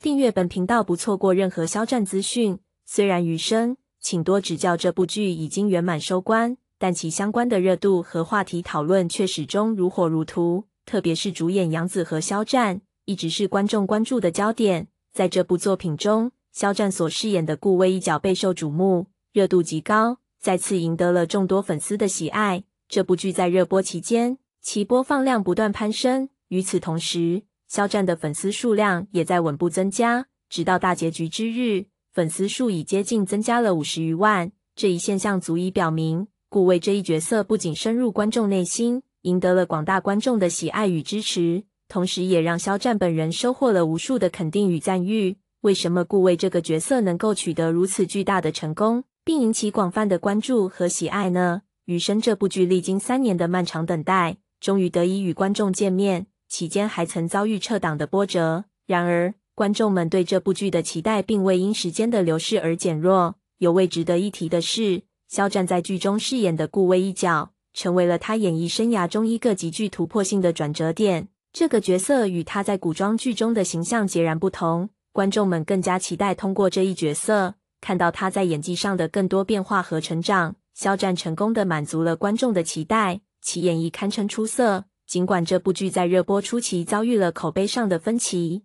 订阅本频道，不错过任何肖战资讯。虽然《余生，请多指教》这部剧已经圆满收官，但其相关的热度和话题讨论却始终如火如荼。特别是主演杨紫和肖战，一直是观众关注的焦点。在这部作品中，肖战所饰演的顾威一角备受瞩目，热度极高，再次赢得了众多粉丝的喜爱。这部剧在热播期间，其播放量不断攀升。与此同时，肖战的粉丝数量也在稳步增加，直到大结局之日，粉丝数已接近增加了五十余万。这一现象足以表明，顾魏这一角色不仅深入观众内心，赢得了广大观众的喜爱与支持，同时也让肖战本人收获了无数的肯定与赞誉。为什么顾魏这个角色能够取得如此巨大的成功，并引起广泛的关注和喜爱呢？《余生》这部剧历经三年的漫长等待，终于得以与观众见面。期间还曾遭遇撤档的波折，然而观众们对这部剧的期待并未因时间的流逝而减弱。尤为值得一提的是，肖战在剧中饰演的顾威一角，成为了他演艺生涯中一个极具突破性的转折点。这个角色与他在古装剧中的形象截然不同，观众们更加期待通过这一角色看到他在演技上的更多变化和成长。肖战成功的满足了观众的期待，其演绎堪称出色。尽管这部剧在热播初期遭遇了口碑上的分歧，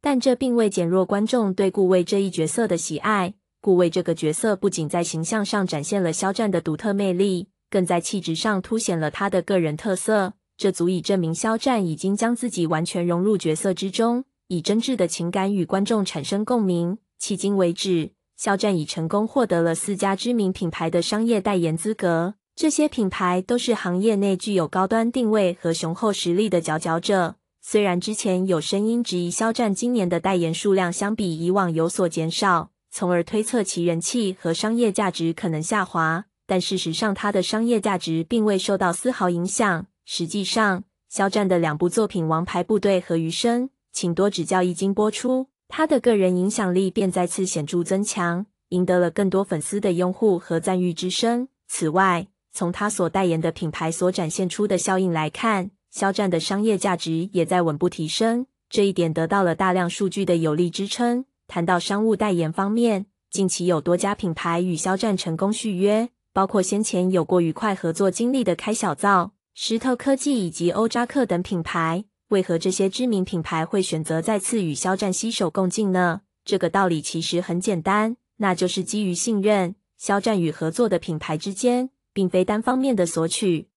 但这并未减弱观众对顾魏这一角色的喜爱。顾魏这个角色不仅在形象上展现了肖战的独特魅力，更在气质上凸显了他的个人特色。这足以证明肖战已经将自己完全融入角色之中，以真挚的情感与观众产生共鸣。迄今为止，肖战已成功获得了四家知名品牌的商业代言资格。这些品牌都是行业内具有高端定位和雄厚实力的佼佼者。虽然之前有声音质疑肖战今年的代言数量相比以往有所减少，从而推测其人气和商业价值可能下滑，但事实上他的商业价值并未受到丝毫影响。实际上，肖战的两部作品《王牌部队》和《余生，请多指教》一经播出，他的个人影响力便再次显著增强，赢得了更多粉丝的拥护和赞誉之声。此外，从他所代言的品牌所展现出的效应来看，肖战的商业价值也在稳步提升，这一点得到了大量数据的有力支撑。谈到商务代言方面，近期有多家品牌与肖战成功续约，包括先前有过愉快合作经历的开小灶、石头科技以及欧扎克等品牌。为何这些知名品牌会选择再次与肖战携手共进呢？这个道理其实很简单，那就是基于信任。肖战与合作的品牌之间。并非单方面的索取，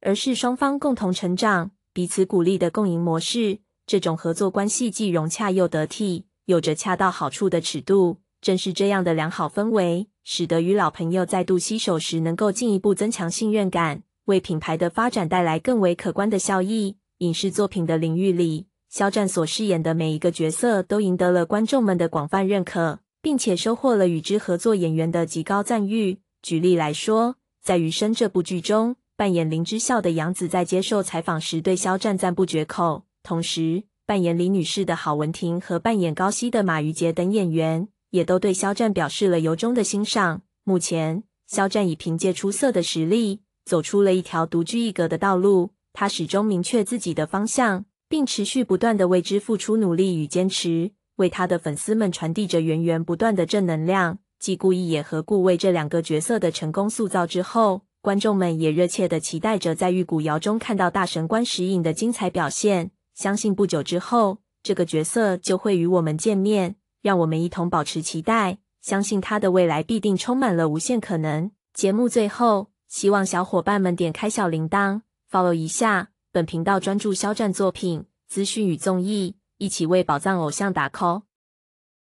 而是双方共同成长、彼此鼓励的共赢模式。这种合作关系既融洽又得体，有着恰到好处的尺度。正是这样的良好氛围，使得与老朋友再度携手时，能够进一步增强信任感，为品牌的发展带来更为可观的效益。影视作品的领域里，肖战所饰演的每一个角色都赢得了观众们的广泛认可，并且收获了与之合作演员的极高赞誉。举例来说，在《余生》这部剧中，扮演林之孝的杨紫在接受采访时对肖战赞不绝口；同时，扮演李女士的郝文婷和扮演高希的马玉杰等演员也都对肖战表示了由衷的欣赏。目前，肖战已凭借出色的实力走出了一条独具一格的道路。他始终明确自己的方向，并持续不断的为之付出努力与坚持，为他的粉丝们传递着源源不断的正能量。继故意也和顾魏这两个角色的成功塑造之后，观众们也热切的期待着在《玉骨遥》中看到大神官时影的精彩表现。相信不久之后，这个角色就会与我们见面，让我们一同保持期待。相信他的未来必定充满了无限可能。节目最后，希望小伙伴们点开小铃铛，follow 一下本频道，专注肖战作品资讯与综艺，一起为宝藏偶像打 call。